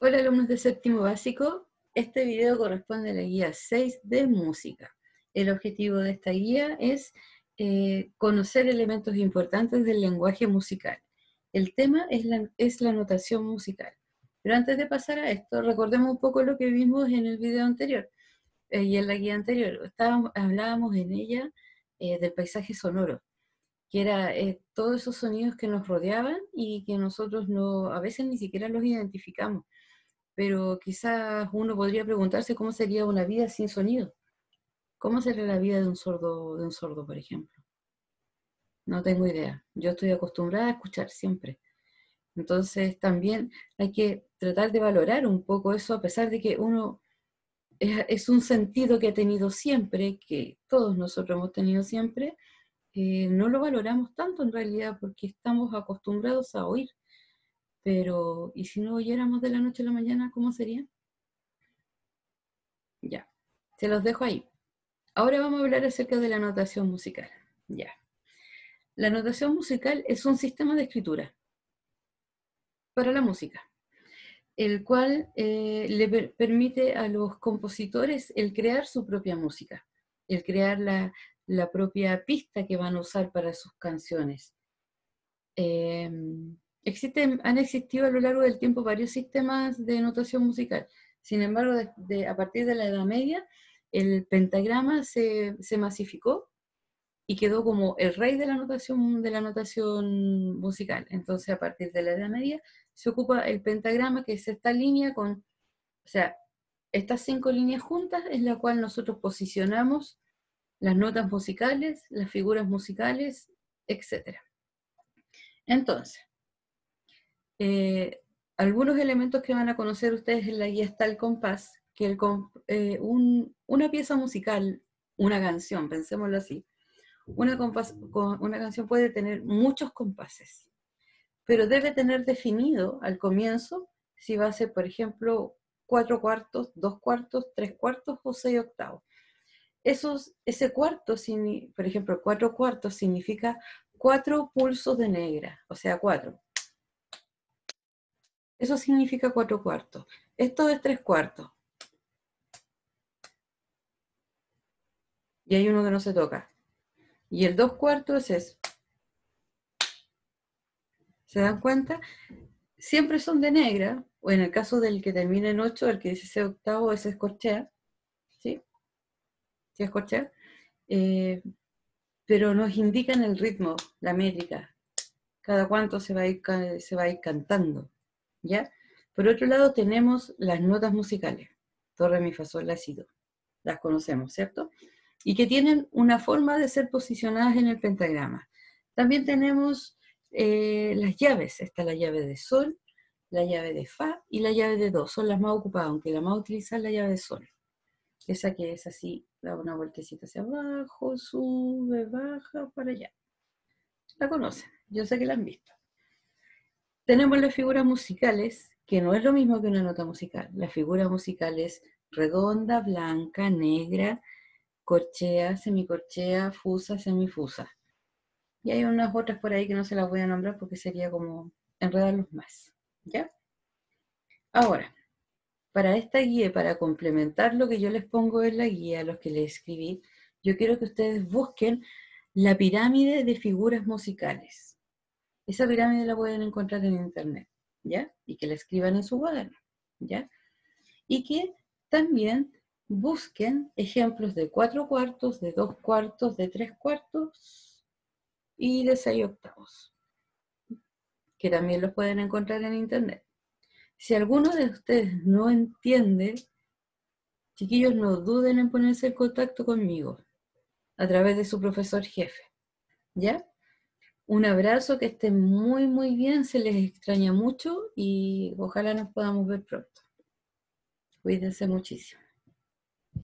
Hola alumnos de séptimo básico, este video corresponde a la guía 6 de música. El objetivo de esta guía es eh, conocer elementos importantes del lenguaje musical. El tema es la, es la notación musical. Pero antes de pasar a esto, recordemos un poco lo que vimos en el video anterior eh, y en la guía anterior. Estábamos, hablábamos en ella eh, del paisaje sonoro que era todos esos sonidos que nos rodeaban y que nosotros no, a veces ni siquiera los identificamos pero quizás uno podría preguntarse cómo sería una vida sin sonido. ¿Cómo sería la vida de un sordo, de un sordo, por ejemplo? No tengo idea. Yo estoy acostumbrada a escuchar siempre. Entonces también hay que tratar de valorar un poco eso, a pesar de que uno es, un sentido que ha tenido siempre, que todos nosotros hemos tenido siempre, eh, no lo valoramos tanto en realidad porque estamos acostumbrados a oír. Pero, ¿y si no oyéramos de la noche a la mañana, cómo sería? Ya, se los dejo ahí. Ahora vamos a hablar acerca de la notación musical. Ya. La notación musical es un sistema de escritura para la música, el cual eh, le permite a los compositores el crear su propia música, el crear la, la propia pista que van a usar para sus canciones. Em, Existen, han existido a lo largo del tiempo varios sistemas de notación musical. Sin embargo, a partir de la Edad Media, el pentagrama se, masificó y quedó como el rey de la notación de la notación musical. Entonces, a partir de la Edad Media se ocupa el pentagrama, que es esta línea con, o sea, estas cinco líneas juntas es la cual nosotros posicionamos las notas musicales, las figuras musicales, etc. Entonces, eh, algunos elementos que van a conocer ustedes en la guía está el compás, que el eh, una pieza musical, una canción, pensémoslo así, una, canción puede tener muchos compases, pero debe tener definido al comienzo si va a ser, por ejemplo, cuatro cuartos, dos cuartos, tres cuartos o seis octavos. Esos, ese cuarto, por ejemplo, cuatro cuartos significa cuatro pulsos de negra, o sea, cuatro. Eso significa cuatro cuartos. Esto es tres cuartos. Y hay uno que no se toca. Y el dos cuartos es eso. ¿Se dan cuenta? Siempre son de negra, o en el caso del que termina en ocho, el que dice ese octavo, es corchea. ¿Sí? ¿Sí es eh, pero nos indican el ritmo, la métrica, cada cuánto se va a ir, se va a ir cantando. Por otro lado tenemos las notas musicales, torre, mi, fa, sol, la, si, Las conocemos, ¿cierto? Y que tienen una forma de ser posicionadas en el pentagrama. También tenemos eh, las llaves. Está la llave de sol, la llave de fa y la llave de do. Son las más ocupadas, aunque la más utilizada es la llave de sol. Esa que es así, da una vueltecita hacia abajo, sube, baja, para allá. La conocen, yo sé que la han visto. Tenemos las figuras musicales, que no es lo mismo que una nota musical. Las figuras musicales redonda, blanca, negra, corchea, semicorchea, fusa, semifusa. Y hay unas otras por ahí que no se las voy a nombrar porque sería como enredarlos más. ¿Ya? Ahora, para esta guía, para complementar lo que yo les pongo en la guía, los que les escribí, yo quiero que ustedes busquen la pirámide de figuras musicales. Esa pirámide la pueden encontrar en internet, ¿ya? Y que la escriban en su cuaderno, ¿ya? Y que también busquen ejemplos de cuatro cuartos, de dos cuartos, de tres cuartos y de seis octavos, que también los pueden encontrar en internet. Si alguno de ustedes no entiende, chiquillos, no duden en ponerse en contacto conmigo a través de su profesor jefe, ¿ya? Un abrazo, que estén muy, muy bien, se les extraña mucho y ojalá nos podamos ver pronto. Cuídense muchísimo.